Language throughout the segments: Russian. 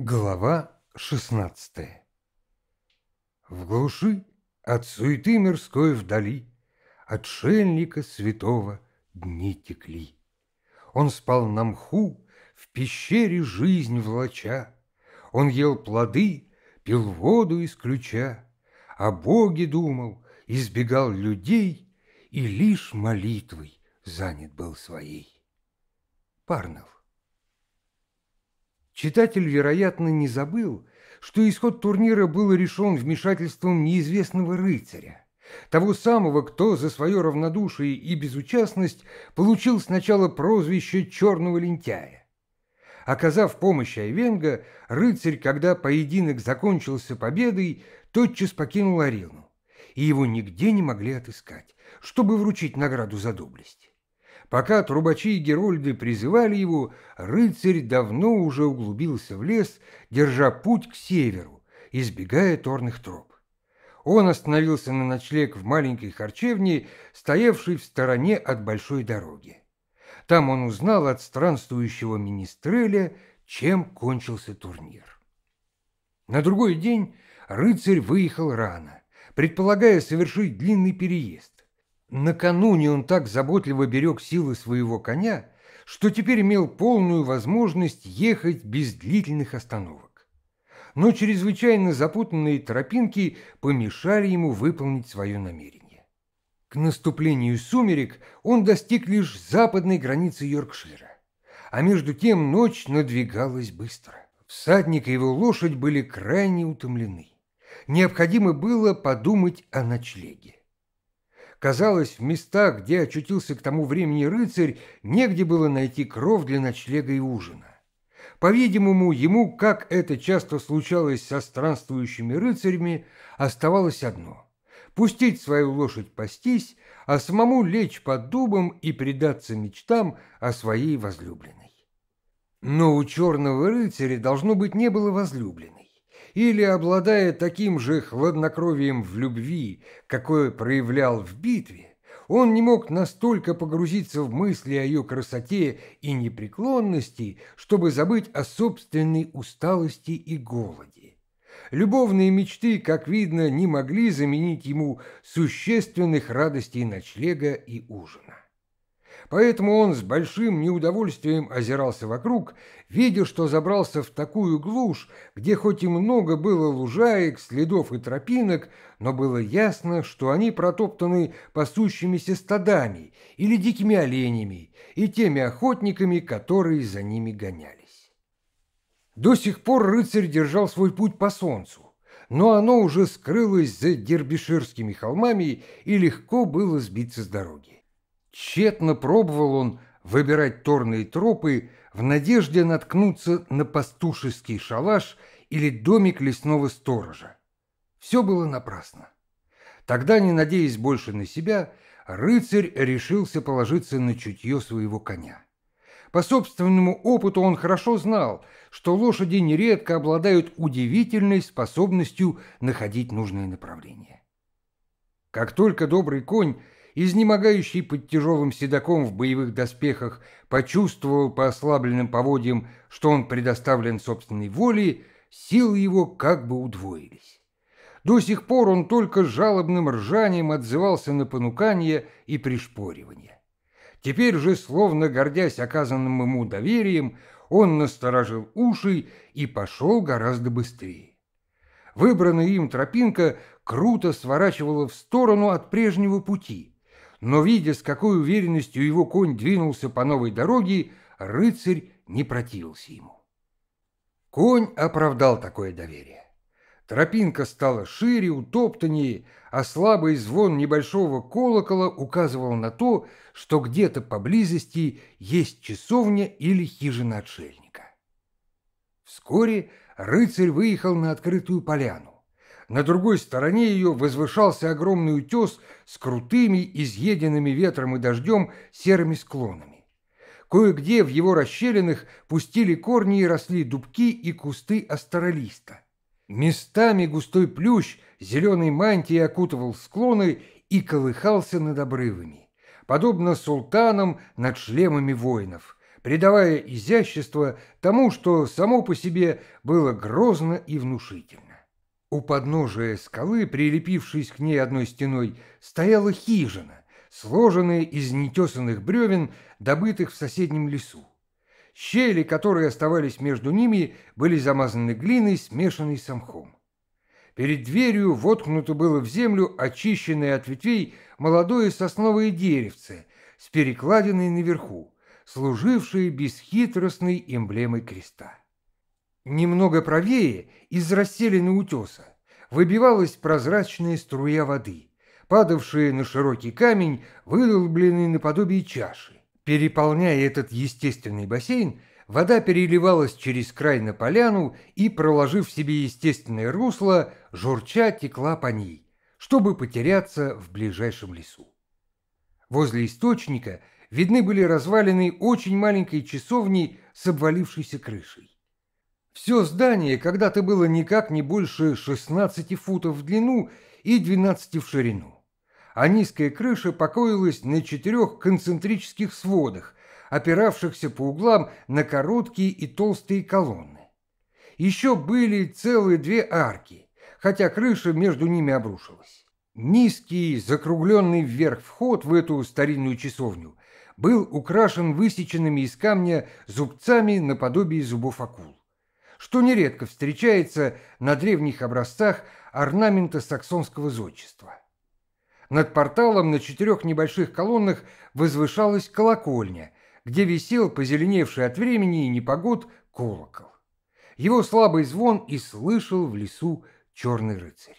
Глава 16 В глуши, от суеты мирской вдали, Отшельника святого дни текли. Он спал на мху, в пещере жизнь влача, Он ел плоды, пил воду из ключа, О Боге думал, избегал людей И лишь молитвой занят был своей. Парнов Читатель, вероятно, не забыл, что исход турнира был решен вмешательством неизвестного рыцаря, того самого, кто за свое равнодушие и безучастность получил сначала прозвище «черного лентяя». Оказав помощь Айвенга, рыцарь, когда поединок закончился победой, тотчас покинул арену, и его нигде не могли отыскать, чтобы вручить награду за доблесть. Пока трубачи и герольды призывали его, рыцарь давно уже углубился в лес, держа путь к северу, избегая торных троп. Он остановился на ночлег в маленькой харчевне, стоявшей в стороне от большой дороги. Там он узнал от странствующего министреля, чем кончился турнир. На другой день рыцарь выехал рано, предполагая совершить длинный переезд, Накануне он так заботливо берег силы своего коня, что теперь имел полную возможность ехать без длительных остановок. Но чрезвычайно запутанные тропинки помешали ему выполнить свое намерение. К наступлению сумерек он достиг лишь западной границы Йоркшира, а между тем ночь надвигалась быстро. Всадник и его лошадь были крайне утомлены. Необходимо было подумать о ночлеге. Казалось, в местах, где очутился к тому времени рыцарь, негде было найти кров для ночлега и ужина. По-видимому, ему, как это часто случалось со странствующими рыцарями, оставалось одно – пустить свою лошадь пастись, а самому лечь под дубом и предаться мечтам о своей возлюбленной. Но у черного рыцаря, должно быть, не было возлюбленной или, обладая таким же хладнокровием в любви, какое проявлял в битве, он не мог настолько погрузиться в мысли о ее красоте и непреклонности, чтобы забыть о собственной усталости и голоде. Любовные мечты, как видно, не могли заменить ему существенных радостей ночлега и ужина поэтому он с большим неудовольствием озирался вокруг, видя, что забрался в такую глушь, где хоть и много было лужаек, следов и тропинок, но было ясно, что они протоптаны пасущимися стадами или дикими оленями и теми охотниками, которые за ними гонялись. До сих пор рыцарь держал свой путь по солнцу, но оно уже скрылось за Дербиширскими холмами и легко было сбиться с дороги. Тщетно пробовал он выбирать торные тропы в надежде наткнуться на пастушеский шалаш или домик лесного сторожа. Все было напрасно. Тогда, не надеясь больше на себя, рыцарь решился положиться на чутье своего коня. По собственному опыту он хорошо знал, что лошади нередко обладают удивительной способностью находить нужные направления. Как только добрый конь изнемогающий под тяжелым седаком в боевых доспехах, почувствовал по ослабленным поводьям, что он предоставлен собственной воле, силы его как бы удвоились. До сих пор он только жалобным ржанием отзывался на понукание и пришпоривание. Теперь же, словно гордясь оказанным ему доверием, он насторожил уши и пошел гораздо быстрее. Выбранная им тропинка круто сворачивала в сторону от прежнего пути, но, видя, с какой уверенностью его конь двинулся по новой дороге, рыцарь не противился ему. Конь оправдал такое доверие. Тропинка стала шире, утоптаннее, а слабый звон небольшого колокола указывал на то, что где-то поблизости есть часовня или хижина отшельника. Вскоре рыцарь выехал на открытую поляну. На другой стороне ее возвышался огромный утес с крутыми, изъеденными ветром и дождем серыми склонами. Кое-где в его расщелинах пустили корни и росли дубки и кусты астролиста. Местами густой плющ зеленой мантией окутывал склоны и колыхался над обрывами, подобно султанам над шлемами воинов – придавая изящество тому, что само по себе было грозно и внушительно. У подножия скалы, прилепившись к ней одной стеной, стояла хижина, сложенная из нетесанных бревен, добытых в соседнем лесу. Щели, которые оставались между ними, были замазаны глиной, смешанной с мхом. Перед дверью воткнуто было в землю очищенное от ветвей молодое сосновое деревце с перекладиной наверху, служившее бесхитростной эмблемой креста. Немного правее из расселены утеса выбивалась прозрачная струя воды, падавшая на широкий камень, выдолбленный наподобие чаши. Переполняя этот естественный бассейн, вода переливалась через край на поляну и, проложив себе естественное русло, журча текла по ней, чтобы потеряться в ближайшем лесу. Возле источника видны были развалины очень маленькой часовни с обвалившейся крышей. Все здание когда-то было никак не больше 16 футов в длину и 12 в ширину, а низкая крыша покоилась на четырех концентрических сводах, опиравшихся по углам на короткие и толстые колонны. Еще были целые две арки, хотя крыша между ними обрушилась. Низкий, закругленный вверх вход в эту старинную часовню был украшен высеченными из камня зубцами наподобие зубов акул что нередко встречается на древних образцах орнамента саксонского зодчества. Над порталом на четырех небольших колоннах возвышалась колокольня, где висел позеленевший от времени и непогод колокол. Его слабый звон и слышал в лесу черный рыцарь.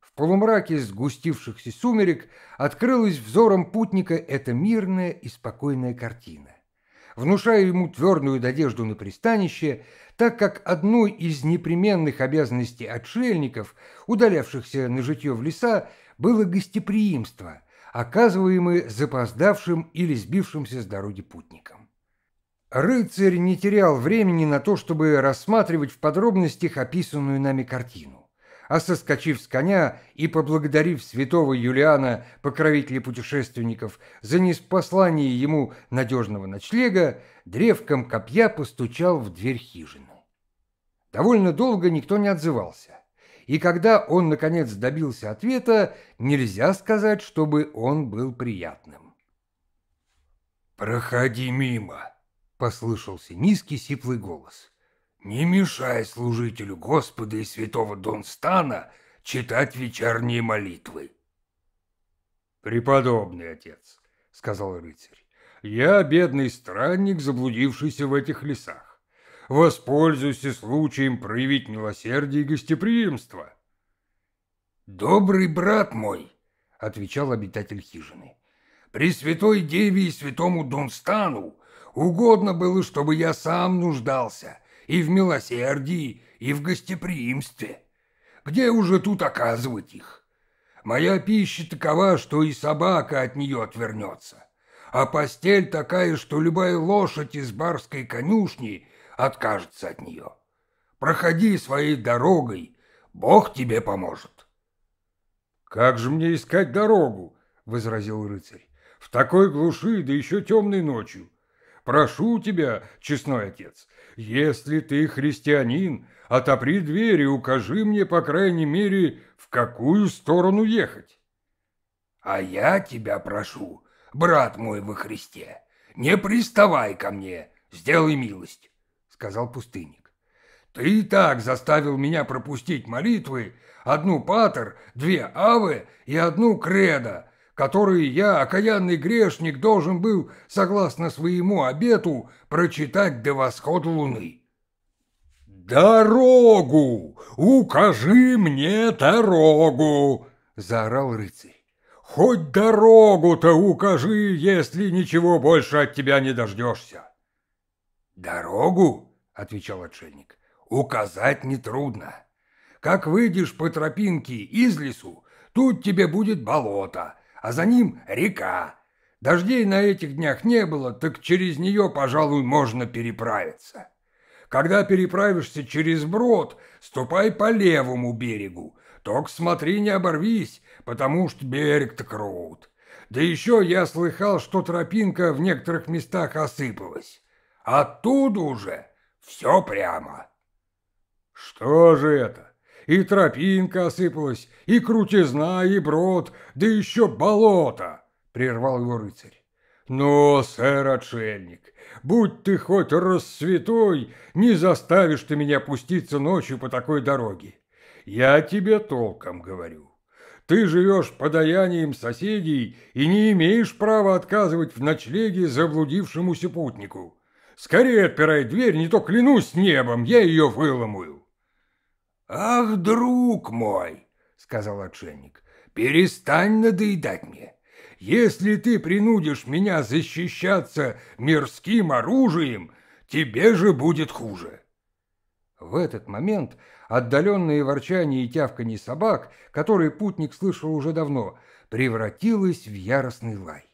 В полумраке сгустившихся сумерек открылась взором путника эта мирная и спокойная картина внушая ему твердую надежду на пристанище, так как одной из непременных обязанностей отшельников, удалявшихся на житье в леса, было гостеприимство, оказываемое запоздавшим или сбившимся с дороги путникам. Рыцарь не терял времени на то, чтобы рассматривать в подробностях описанную нами картину а соскочив с коня и поблагодарив святого Юлиана, покровителя путешественников, за неспослание ему надежного ночлега, древком копья постучал в дверь хижины. Довольно долго никто не отзывался, и когда он, наконец, добился ответа, нельзя сказать, чтобы он был приятным. «Проходи мимо», — послышался низкий сиплый голос. Не мешай служителю Господа и святого Донстана читать вечерние молитвы. Преподобный отец, сказал рыцарь, я бедный странник, заблудившийся в этих лесах. Воспользуйся случаем проявить милосердие и гостеприимство. Добрый брат мой, отвечал обитатель хижины, Пресвятой Деве и святому Донстану угодно было, чтобы я сам нуждался – и в милосердии, и в гостеприимстве. Где уже тут оказывать их? Моя пища такова, что и собака от нее отвернется. А постель такая, что любая лошадь из барской конюшни откажется от нее. Проходи своей дорогой, Бог тебе поможет. «Как же мне искать дорогу?» — возразил рыцарь. «В такой глуши, да еще темной ночью. Прошу тебя, честной отец, если ты христианин, отопри дверь и укажи мне, по крайней мере, в какую сторону ехать. А я тебя прошу, брат мой во Христе, не приставай ко мне, сделай милость, сказал пустынник. Ты и так заставил меня пропустить молитвы, одну патер, две авы и одну кредо, которые я, окаянный грешник, должен был, согласно своему обету, прочитать до восхода луны. «Дорогу! Укажи мне дорогу!» — заорал рыцарь. «Хоть дорогу-то укажи, если ничего больше от тебя не дождешься!» «Дорогу?» — отвечал отшельник. «Указать нетрудно. Как выйдешь по тропинке из лесу, тут тебе будет болото, а за ним река. Дождей на этих днях не было, так через нее, пожалуй, можно переправиться. Когда переправишься через брод, ступай по левому берегу. Только смотри, не оборвись, потому что берег-то крут. Да еще я слыхал, что тропинка в некоторых местах осыпалась. Оттуда уже все прямо. Что же это? и тропинка осыпалась, и крутизна, и брод, да еще болото!» — прервал его рыцарь. «Но, сэр-отшельник, будь ты хоть рассвятой, не заставишь ты меня пуститься ночью по такой дороге. Я тебе толком говорю. Ты живешь подаянием соседей и не имеешь права отказывать в ночлеге заблудившемуся путнику. Скорее отпирай дверь, не то клянусь небом, я ее выломаю». «Ах, друг мой!» — сказал отшельник. «Перестань надоедать мне. Если ты принудишь меня защищаться мирским оружием, тебе же будет хуже». В этот момент отдаленные ворчания и тявканье собак, которые путник слышал уже давно, превратилось в яростный лай.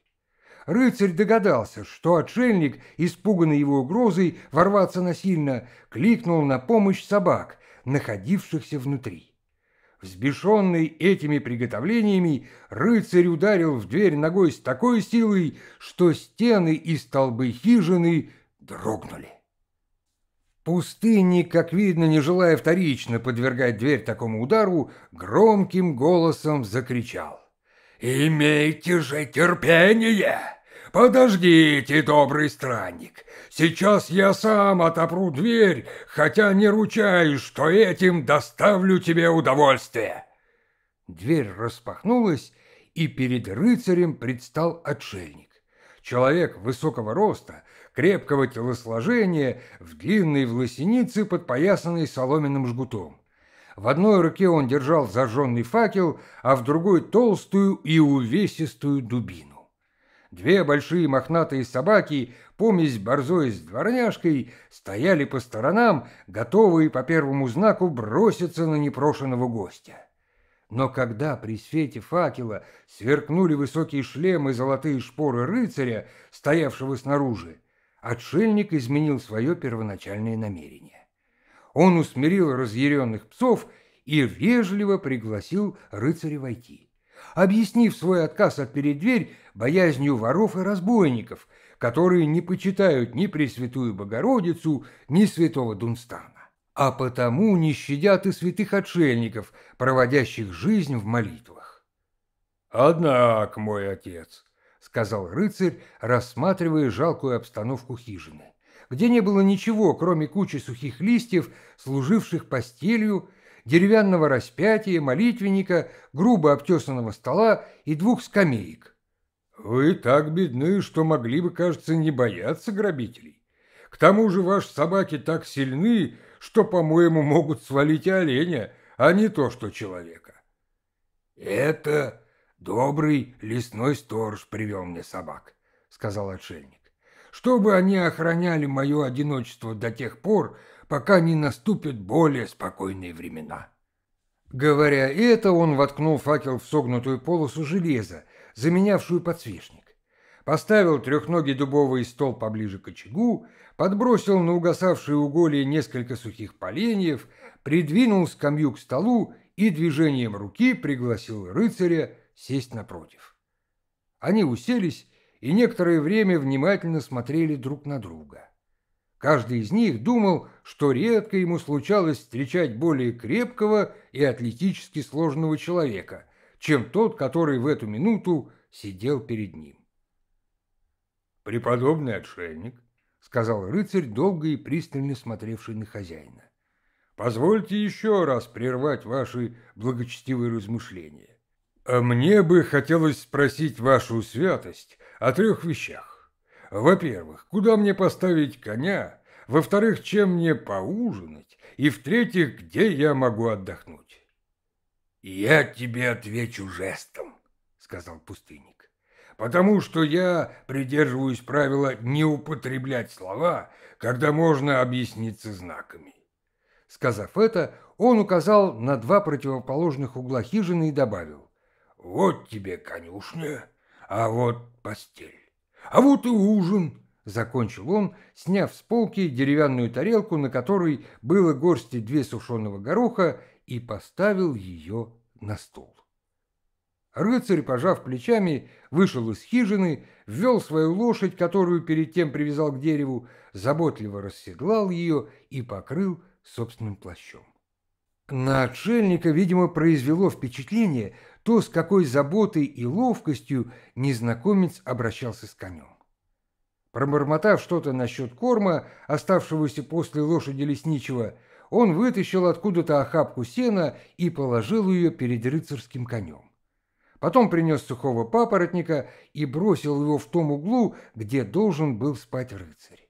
Рыцарь догадался, что отшельник, испуганный его угрозой ворваться насильно, кликнул на помощь собак, находившихся внутри. Взбешенный этими приготовлениями, рыцарь ударил в дверь ногой с такой силой, что стены и столбы хижины дрогнули. Пустынник, как видно, не желая вторично подвергать дверь такому удару, громким голосом закричал. «Имейте же терпение!» «Подождите, добрый странник, сейчас я сам отопру дверь, хотя не ручаюсь, что этим доставлю тебе удовольствие». Дверь распахнулась, и перед рыцарем предстал отшельник. Человек высокого роста, крепкого телосложения, в длинной власенице, подпоясанной соломенным жгутом. В одной руке он держал зажженный факел, а в другой толстую и увесистую дубину. Две большие мохнатые собаки, помесь борзой с дворняжкой, стояли по сторонам, готовые по первому знаку броситься на непрошенного гостя. Но когда при свете факела сверкнули высокие шлемы и золотые шпоры рыцаря, стоявшего снаружи, отшельник изменил свое первоначальное намерение. Он усмирил разъяренных псов и вежливо пригласил рыцаря войти объяснив свой отказ отпереть дверь боязнью воров и разбойников, которые не почитают ни Пресвятую Богородицу, ни Святого Дунстана, а потому не щадят и святых отшельников, проводящих жизнь в молитвах. «Однако, мой отец», — сказал рыцарь, рассматривая жалкую обстановку хижины, где не было ничего, кроме кучи сухих листьев, служивших постелью, деревянного распятия, молитвенника, грубо обтесанного стола и двух скамеек. «Вы так бедны, что могли бы, кажется, не бояться грабителей. К тому же ваши собаки так сильны, что, по-моему, могут свалить оленя, а не то что человека». «Это добрый лесной сторож привел мне собак», — сказал отшельник чтобы они охраняли мое одиночество до тех пор, пока не наступят более спокойные времена. Говоря это, он воткнул факел в согнутую полосу железа, заменявшую подсвечник поставил трехногий дубовый стол поближе к очагу, подбросил на угасавшие уголье несколько сухих поленьев, придвинул скамью к столу и движением руки пригласил рыцаря сесть напротив. Они уселись, и некоторое время внимательно смотрели друг на друга. Каждый из них думал, что редко ему случалось встречать более крепкого и атлетически сложного человека, чем тот, который в эту минуту сидел перед ним. «Преподобный отшельник», — сказал рыцарь, долго и пристально смотревший на хозяина, — «позвольте еще раз прервать ваши благочестивые размышления. А мне бы хотелось спросить вашу святость, о трех вещах. Во-первых, куда мне поставить коня? Во-вторых, чем мне поужинать? И в-третьих, где я могу отдохнуть? «Я тебе отвечу жестом», — сказал пустынник, «потому что я придерживаюсь правила не употреблять слова, когда можно объясниться знаками». Сказав это, он указал на два противоположных угла хижины и добавил, «Вот тебе конюшня, а вот постель. А вот и ужин. Закончил он, сняв с полки деревянную тарелку, на которой было горсти две сушеного гороха, и поставил ее на стол. Рыцарь, пожав плечами, вышел из хижины, ввел свою лошадь, которую перед тем привязал к дереву, заботливо расседлал ее и покрыл собственным плащом. На отшельника, видимо, произвело впечатление, то, с какой заботой и ловкостью незнакомец обращался с конем. Пробормотав что-то насчет корма, оставшегося после лошади лесничего, он вытащил откуда-то охапку сена и положил ее перед рыцарским конем. Потом принес сухого папоротника и бросил его в том углу, где должен был спать рыцарь.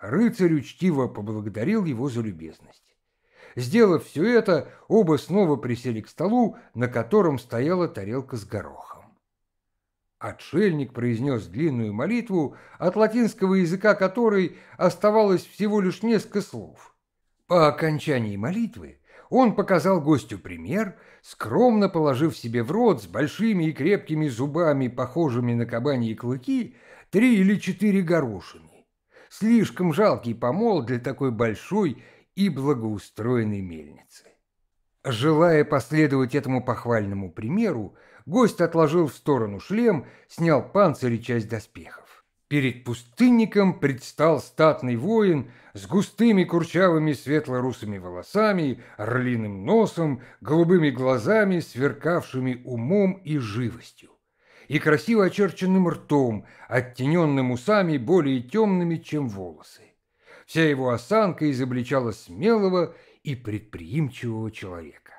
Рыцарь учтиво поблагодарил его за любезность. Сделав все это, оба снова присели к столу, на котором стояла тарелка с горохом. Отшельник произнес длинную молитву, от латинского языка которой оставалось всего лишь несколько слов. По окончании молитвы он показал гостю пример, скромно положив себе в рот с большими и крепкими зубами, похожими на кабаньи клыки, три или четыре горошины. Слишком жалкий помол для такой большой и благоустроенной мельницы. Желая последовать этому похвальному примеру, гость отложил в сторону шлем, снял панцирь и часть доспехов. Перед пустынником предстал статный воин с густыми курчавыми светло-русыми волосами, орлиным носом, голубыми глазами, сверкавшими умом и живостью, и красиво очерченным ртом, оттененным усами более темными, чем волосы. Вся его осанка изобличала смелого и предприимчивого человека.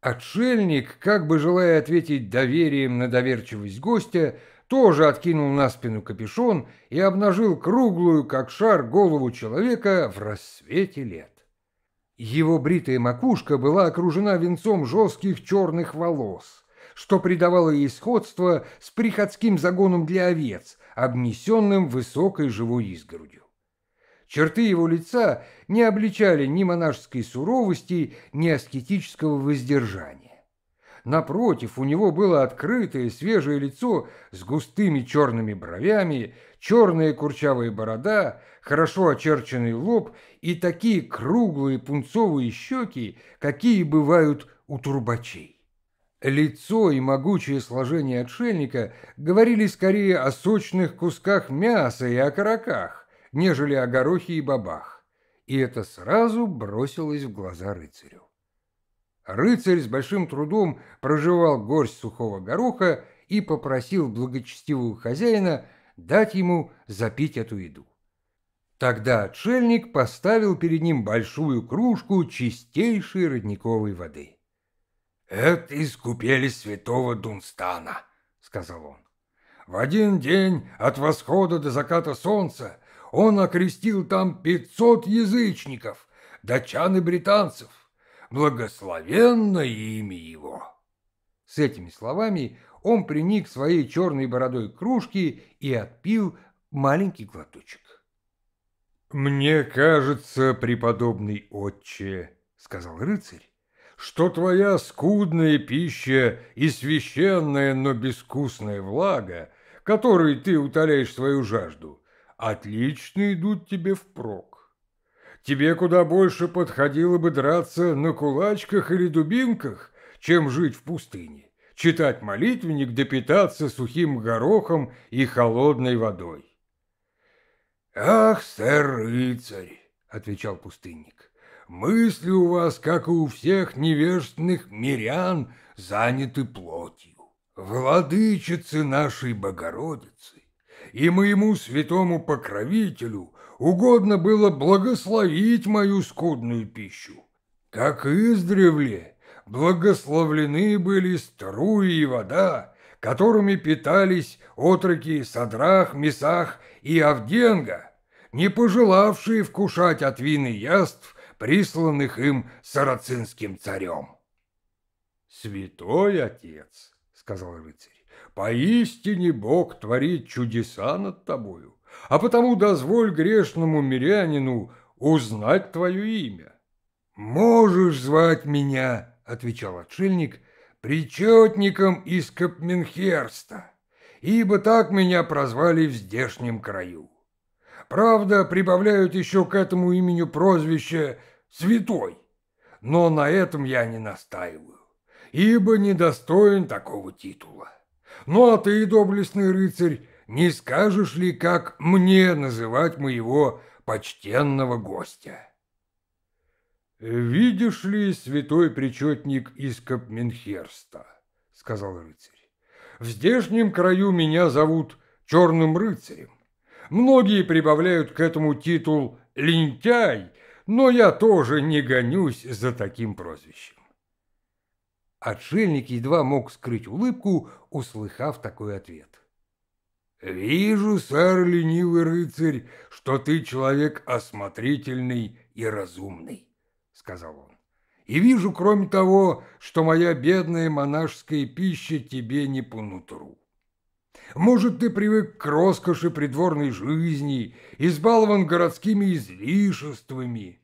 Отшельник, как бы желая ответить доверием на доверчивость гостя, тоже откинул на спину капюшон и обнажил круглую, как шар, голову человека в рассвете лет. Его бритая макушка была окружена венцом жестких черных волос, что придавало ей сходство с приходским загоном для овец, обнесенным высокой живой изгородью. Черты его лица не обличали ни монашеской суровости, ни аскетического воздержания. Напротив, у него было открытое свежее лицо с густыми черными бровями, черная курчавая борода, хорошо очерченный лоб и такие круглые пунцовые щеки, какие бывают у трубачей. Лицо и могучее сложение отшельника говорили скорее о сочных кусках мяса и о караках, нежели о горохе и бабах, и это сразу бросилось в глаза рыцарю. Рыцарь с большим трудом проживал горсть сухого гороха и попросил благочестивого хозяина дать ему запить эту еду. Тогда отшельник поставил перед ним большую кружку чистейшей родниковой воды. «Это искупели святого Дунстана», — сказал он. «В один день от восхода до заката солнца он окрестил там пятьсот язычников, датчан и британцев. Благословенно имя его!» С этими словами он приник своей черной бородой к кружке и отпил маленький глоточек. «Мне кажется, преподобный отче, — сказал рыцарь, — что твоя скудная пища и священная, но безвкусная влага, которой ты утоляешь свою жажду, отлично идут тебе впрок. Тебе куда больше подходило бы драться на кулачках или дубинках, чем жить в пустыне, читать молитвенник да питаться сухим горохом и холодной водой. «Ах, сэр-рыцарь!» — отвечал пустынник. «Мысли у вас, как и у всех невежественных мирян, заняты плотью. Владычицы нашей Богородицы, и моему святому покровителю угодно было благословить мою скудную пищу. Как издревле благословлены были струи и вода, которыми питались отроки Садрах, Месах и Авденга, не пожелавшие вкушать от вины яств, присланных им сарацинским царем. «Святой отец», — сказал рыцарь, поистине Бог творит чудеса над тобою, а потому дозволь грешному мирянину узнать твое имя. «Можешь звать меня, — отвечал отшельник, — причетником из Копменхерста, ибо так меня прозвали в здешнем краю. Правда, прибавляют еще к этому имени прозвище «Святой», но на этом я не настаиваю, ибо недостоин такого титула. Ну а ты, доблестный рыцарь, не скажешь ли, как мне называть моего почтенного гостя? «Видишь ли, святой причетник из Капменхерста», — сказал рыцарь, — «в здешнем краю меня зовут Черным рыцарем. Многие прибавляют к этому титул «лентяй», но я тоже не гонюсь за таким прозвищем. Отшельник едва мог скрыть улыбку, услыхав такой ответ. «Вижу, сэр, ленивый рыцарь, что ты человек осмотрительный и разумный», — сказал он. «И вижу, кроме того, что моя бедная монашеская пища тебе не по нутру. Может, ты привык к роскоши придворной жизни, избалован городскими излишествами.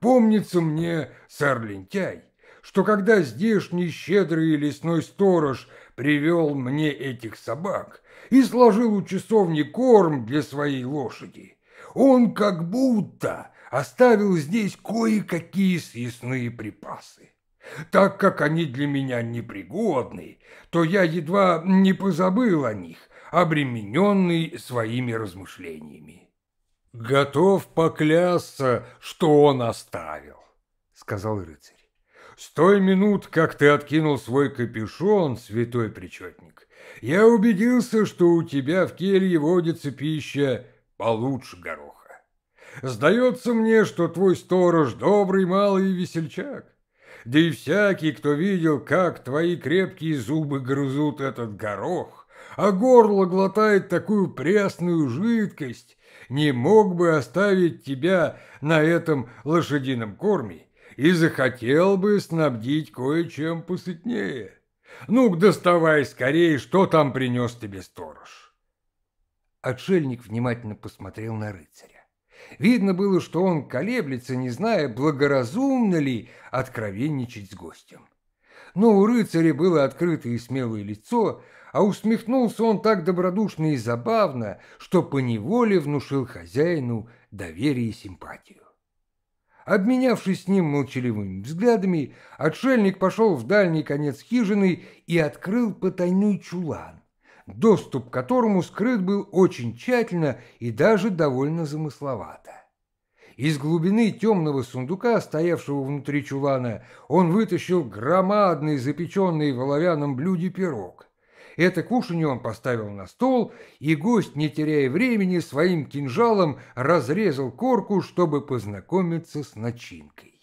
Помнится мне, сэр Лентяй, что когда здешний щедрый лесной сторож привел мне этих собак и сложил у часовни корм для своей лошади, он как будто оставил здесь кое-какие съестные припасы. Так как они для меня непригодны, то я едва не позабыл о них, обремененный своими размышлениями. «Готов поклясться, что он оставил», — сказал рыцарь. С той минут, как ты откинул свой капюшон, святой причетник, я убедился, что у тебя в келье водится пища получше гороха. Сдается мне, что твой сторож добрый малый весельчак. Да и всякий, кто видел, как твои крепкие зубы грызут этот горох, а горло глотает такую пресную жидкость, не мог бы оставить тебя на этом лошадином корме и захотел бы снабдить кое-чем посытнее. Ну-ка, доставай скорее, что там принес тебе сторож. Отшельник внимательно посмотрел на рыцаря. Видно было, что он колеблется, не зная, благоразумно ли откровенничать с гостем. Но у рыцаря было открытое и смелое лицо, а усмехнулся он так добродушно и забавно, что поневоле внушил хозяину доверие и симпатию. Обменявшись с ним молчаливыми взглядами, отшельник пошел в дальний конец хижины и открыл потайной чулан, доступ к которому скрыт был очень тщательно и даже довольно замысловато. Из глубины темного сундука, стоявшего внутри чулана, он вытащил громадный запеченный в оловянном блюде пирог – это кушанье он поставил на стол, и гость, не теряя времени, своим кинжалом разрезал корку, чтобы познакомиться с начинкой.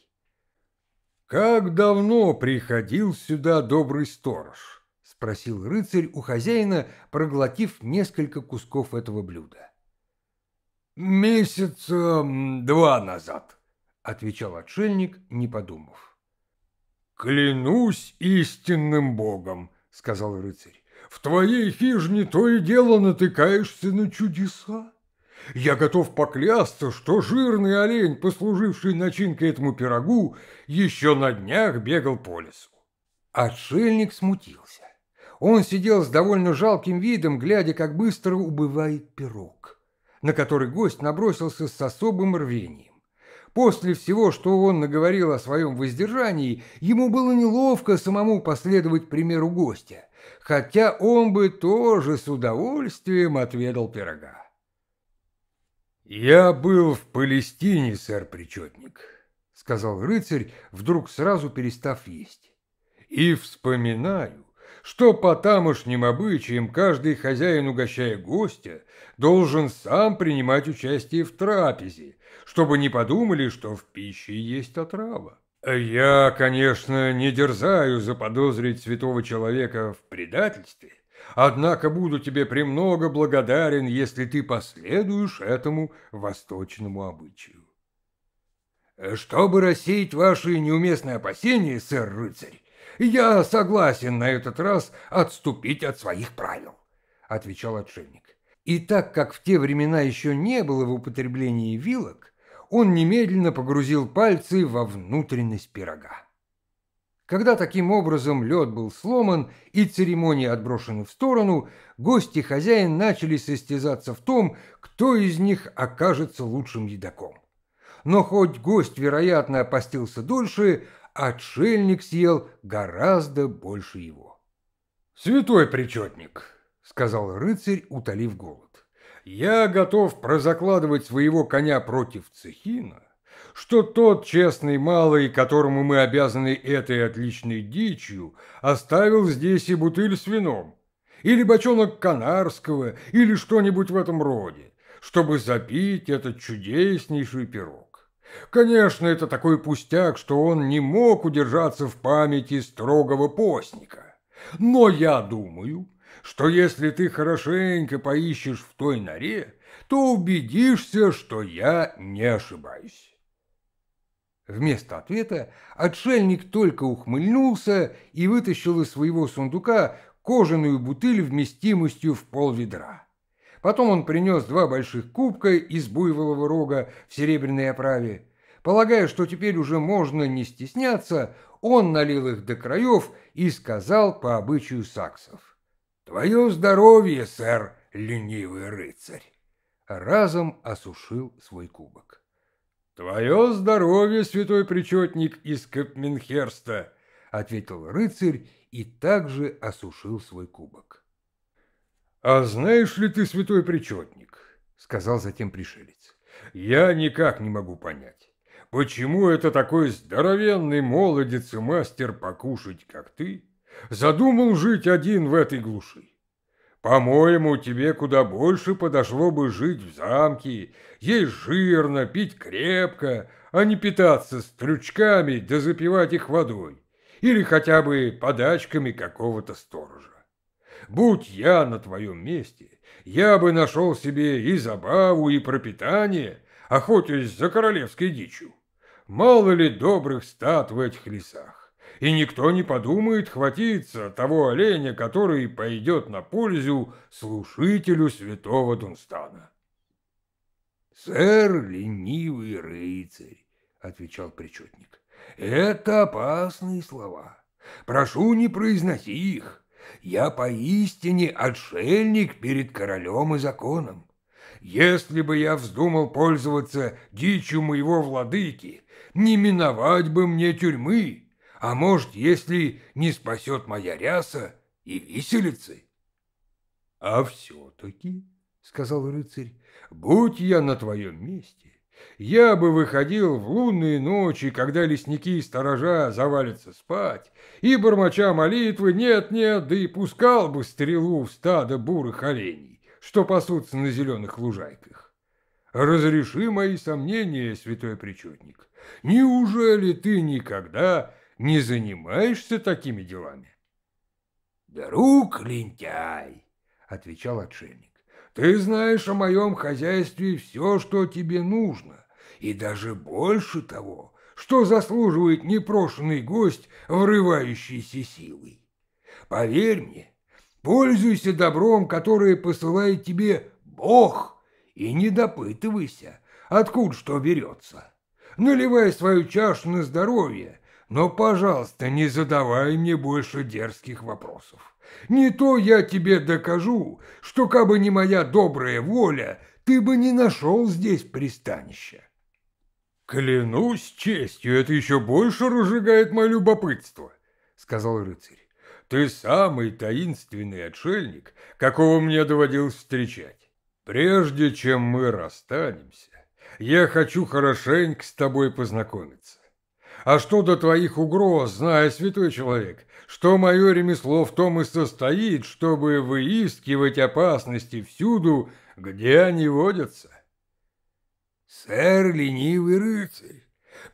«Как давно приходил сюда добрый сторож?» — спросил рыцарь у хозяина, проглотив несколько кусков этого блюда. Месяца два назад», — отвечал отшельник, не подумав. «Клянусь истинным богом», — сказал рыцарь. В твоей хижине то и дело натыкаешься на чудеса. Я готов поклясться, что жирный олень, послуживший начинкой этому пирогу, еще на днях бегал по лесу. Отшельник смутился. Он сидел с довольно жалким видом, глядя, как быстро убывает пирог, на который гость набросился с особым рвением. После всего, что он наговорил о своем воздержании, ему было неловко самому последовать примеру гостя – хотя он бы тоже с удовольствием отведал пирога. «Я был в Палестине, сэр Причетник», — сказал рыцарь, вдруг сразу перестав есть. «И вспоминаю, что по тамошним обычаям каждый хозяин, угощая гостя, должен сам принимать участие в трапезе, чтобы не подумали, что в пище есть отрава. Я, конечно, не дерзаю заподозрить святого человека в предательстве, однако буду тебе премного благодарен, если ты последуешь этому восточному обычаю. Чтобы рассеять ваши неуместные опасения, сэр-рыцарь, я согласен на этот раз отступить от своих правил, — отвечал отшельник. И так как в те времена еще не было в употреблении вилок, он немедленно погрузил пальцы во внутренность пирога. Когда таким образом лед был сломан и церемония отброшена в сторону, гости хозяин начали состязаться в том, кто из них окажется лучшим едоком. Но хоть гость, вероятно, опостился дольше, отшельник съел гораздо больше его. «Святой причетник», — сказал рыцарь, утолив голод я готов прозакладывать своего коня против цехина, что тот честный малый, которому мы обязаны этой отличной дичью, оставил здесь и бутыль с вином, или бочонок канарского, или что-нибудь в этом роде, чтобы запить этот чудеснейший пирог. Конечно, это такой пустяк, что он не мог удержаться в памяти строгого постника. Но я думаю, что если ты хорошенько поищешь в той норе, то убедишься, что я не ошибаюсь. Вместо ответа отшельник только ухмыльнулся и вытащил из своего сундука кожаную бутыль вместимостью в пол ведра. Потом он принес два больших кубка из буйволового рога в серебряной оправе. Полагая, что теперь уже можно не стесняться, он налил их до краев и сказал по обычаю саксов. «Твое здоровье, сэр, ленивый рыцарь!» Разом осушил свой кубок. «Твое здоровье, святой причетник из Капминхерста, Ответил рыцарь и также осушил свой кубок. «А знаешь ли ты, святой причетник?» Сказал затем пришелец. «Я никак не могу понять» почему это такой здоровенный молодец и мастер покушать, как ты, Задумал жить один в этой глуши. По-моему, тебе куда больше подошло бы жить в замке, есть жирно, пить крепко, а не питаться стрючками да запивать их водой или хотя бы подачками какого-то сторожа. Будь я на твоем месте, я бы нашел себе и забаву, и пропитание, охотясь за королевской дичью. Мало ли добрых стат в этих лесах и никто не подумает хватиться того оленя, который пойдет на пользу слушителю святого Дунстана. «Сэр, ленивый рыцарь», — отвечал причетник, — «это опасные слова. Прошу, не произноси их. Я поистине отшельник перед королем и законом. Если бы я вздумал пользоваться дичью моего владыки, не миновать бы мне тюрьмы, а может, если не спасет моя ряса и виселицы? — А все-таки, — сказал рыцарь, — будь я на твоем месте, я бы выходил в лунные ночи, когда лесники и сторожа завалятся спать, и, бормоча молитвы, нет-нет, да и пускал бы стрелу в стадо бурых оленей, что пасутся на зеленых лужайках. Разреши мои сомнения, святой причетник, неужели ты никогда не занимаешься такими делами? Друг лентяй, отвечал отшельник, ты знаешь о моем хозяйстве все, что тебе нужно, и даже больше того, что заслуживает непрошенный гость, врывающийся силой. Поверь мне, пользуйся добром, которое посылает тебе Бог, и не допытывайся, откуда что берется. Наливай свою чашу на здоровье, но, пожалуйста, не задавай мне больше дерзких вопросов. Не то я тебе докажу, что, кабы не моя добрая воля, ты бы не нашел здесь пристанища. Клянусь честью, это еще больше разжигает мое любопытство, сказал рыцарь. Ты самый таинственный отшельник, какого мне доводилось встречать. Прежде чем мы расстанемся, я хочу хорошенько с тобой познакомиться. А что до твоих угроз, знай, святой человек, что мое ремесло в том и состоит, чтобы выискивать опасности всюду, где они водятся. Сэр, ленивый рыцарь,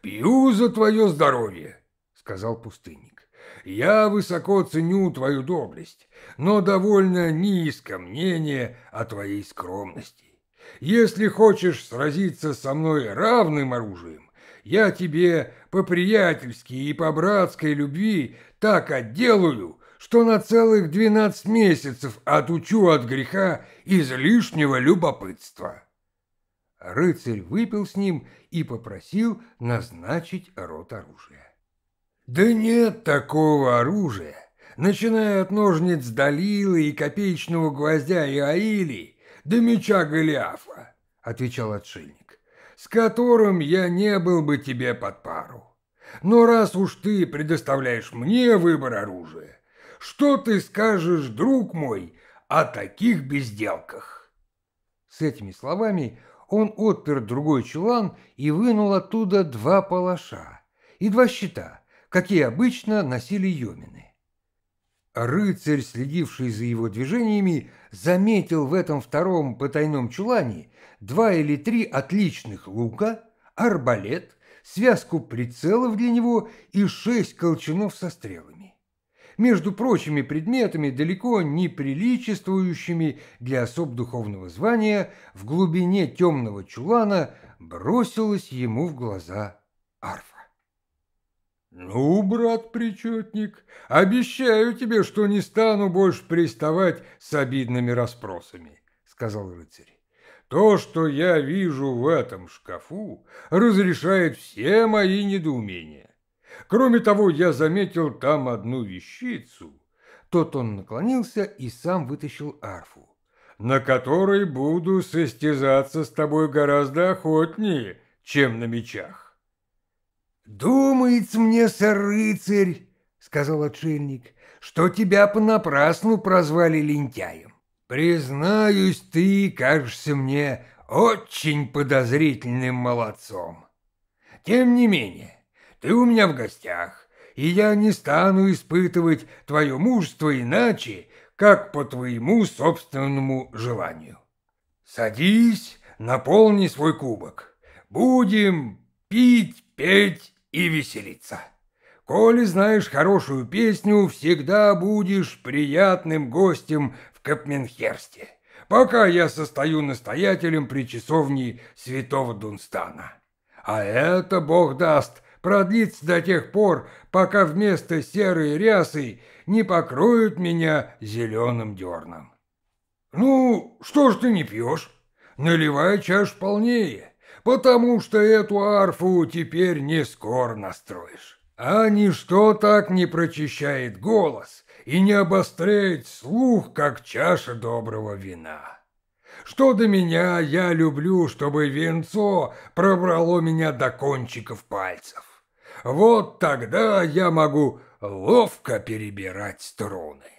пью за твое здоровье, сказал пустынник. Я высоко ценю твою доблесть, но довольно низко мнение о твоей скромности. Если хочешь сразиться со мной равным оружием, я тебе по-приятельски и по братской любви так отделаю, что на целых двенадцать месяцев отучу от греха излишнего любопытства. Рыцарь выпил с ним и попросил назначить рот оружия. Да нет такого оружия, начиная от ножниц Далилы и копеечного гвоздя Иаили до меча Голиафа, отвечал отшельник с которым я не был бы тебе под пару. Но раз уж ты предоставляешь мне выбор оружия, что ты скажешь, друг мой, о таких безделках?» С этими словами он отпер другой чулан и вынул оттуда два палаша и два щита, какие обычно носили йомины. Рыцарь, следивший за его движениями, заметил в этом втором потайном чулане два или три отличных лука, арбалет, связку прицелов для него и шесть колчанов со стрелами. Между прочими предметами, далеко не приличествующими для особ духовного звания, в глубине темного чулана бросилась ему в глаза арфа. «Ну, брат-причетник, обещаю тебе, что не стану больше приставать с обидными расспросами», — сказал рыцарь. То, что я вижу в этом шкафу, разрешает все мои недоумения. Кроме того, я заметил там одну вещицу. Тот он наклонился и сам вытащил арфу. На которой буду состязаться с тобой гораздо охотнее, чем на мечах. «Думается мне, сэр рыцарь, — сказал отшельник, — что тебя понапрасну прозвали лентяем. Признаюсь, ты кажешься мне очень подозрительным молодцом. Тем не менее, ты у меня в гостях, и я не стану испытывать твое мужество иначе, как по твоему собственному желанию. Садись, наполни свой кубок. Будем пить, петь и веселиться. Коли знаешь хорошую песню, всегда будешь приятным гостем Копменхерсте, пока я состою настоятелем при часовне святого Дунстана. А это, бог даст, продлится до тех пор, пока вместо серой рясы не покроют меня зеленым дерном. Ну, что ж ты не пьешь? Наливай чаш полнее, потому что эту арфу теперь не скоро настроишь. А ничто так не прочищает голос, и не обострять слух, как чаша доброго вина. Что до меня, я люблю, чтобы венцо пробрало меня до кончиков пальцев. Вот тогда я могу ловко перебирать струны.